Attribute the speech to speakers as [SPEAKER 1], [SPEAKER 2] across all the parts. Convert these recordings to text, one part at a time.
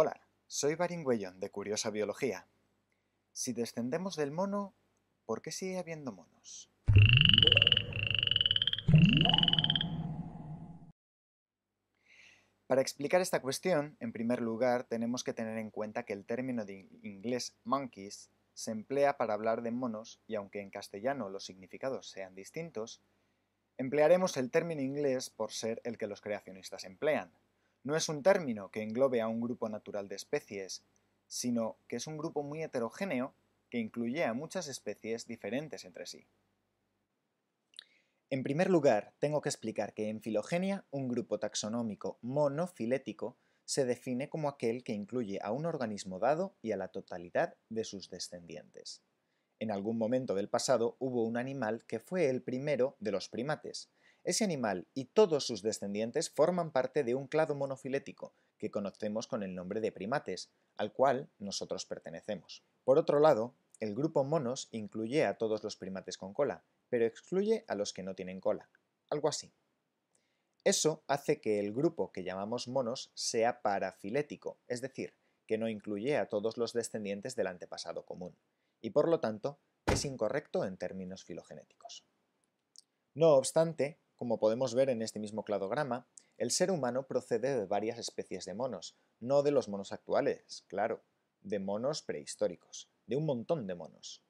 [SPEAKER 1] Hola, soy Baringüellón de Curiosa Biología. Si descendemos del mono, ¿por qué sigue habiendo monos? Para explicar esta cuestión, en primer lugar, tenemos que tener en cuenta que el término de inglés monkeys se emplea para hablar de monos y aunque en castellano los significados sean distintos, emplearemos el término inglés por ser el que los creacionistas emplean, no es un término que englobe a un grupo natural de especies, sino que es un grupo muy heterogéneo que incluye a muchas especies diferentes entre sí. En primer lugar, tengo que explicar que en filogenia un grupo taxonómico monofilético se define como aquel que incluye a un organismo dado y a la totalidad de sus descendientes. En algún momento del pasado hubo un animal que fue el primero de los primates, ese animal y todos sus descendientes forman parte de un clado monofilético, que conocemos con el nombre de primates, al cual nosotros pertenecemos. Por otro lado, el grupo monos incluye a todos los primates con cola, pero excluye a los que no tienen cola. Algo así. Eso hace que el grupo que llamamos monos sea parafilético, es decir, que no incluye a todos los descendientes del antepasado común, y por lo tanto es incorrecto en términos filogenéticos. No obstante, como podemos ver en este mismo cladograma, el ser humano procede de varias especies de monos, no de los monos actuales, claro, de monos prehistóricos, de un montón de monos.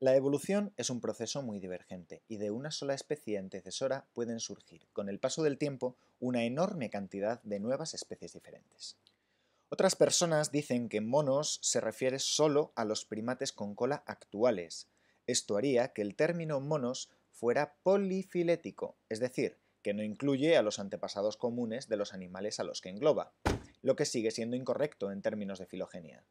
[SPEAKER 1] La evolución es un proceso muy divergente y de una sola especie antecesora pueden surgir, con el paso del tiempo, una enorme cantidad de nuevas especies diferentes. Otras personas dicen que monos se refiere solo a los primates con cola actuales. Esto haría que el término monos fuera polifilético, es decir, que no incluye a los antepasados comunes de los animales a los que engloba, lo que sigue siendo incorrecto en términos de filogenia.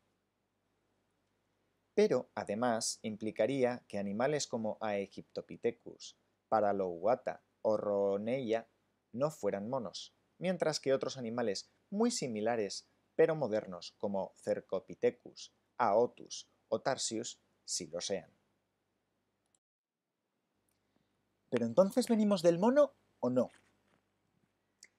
[SPEAKER 1] Pero, además, implicaría que animales como Aegyptopithecus, Paralouata o Rhoneia no fueran monos, mientras que otros animales muy similares pero modernos como Cercopithecus, Aotus o Tarsius sí lo sean. Pero entonces venimos del mono o no?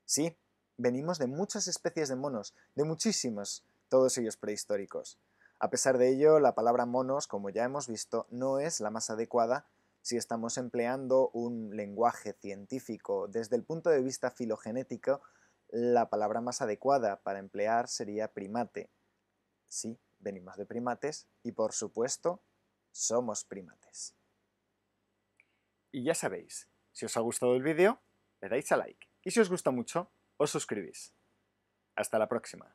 [SPEAKER 1] Sí, venimos de muchas especies de monos, de muchísimos, todos ellos prehistóricos. A pesar de ello, la palabra monos, como ya hemos visto, no es la más adecuada si estamos empleando un lenguaje científico. Desde el punto de vista filogenético, la palabra más adecuada para emplear sería primate. Sí, venimos de primates y por supuesto, somos primates. Y ya sabéis, si os ha gustado el vídeo, le dais a like. Y si os gusta mucho, os suscribís. Hasta la próxima.